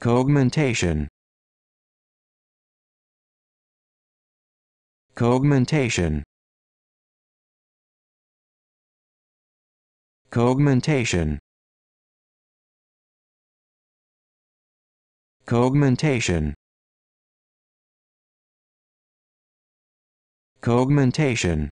Cogmentation. Cogmentation. Cogmentation. Cogmentation. Cogmentation.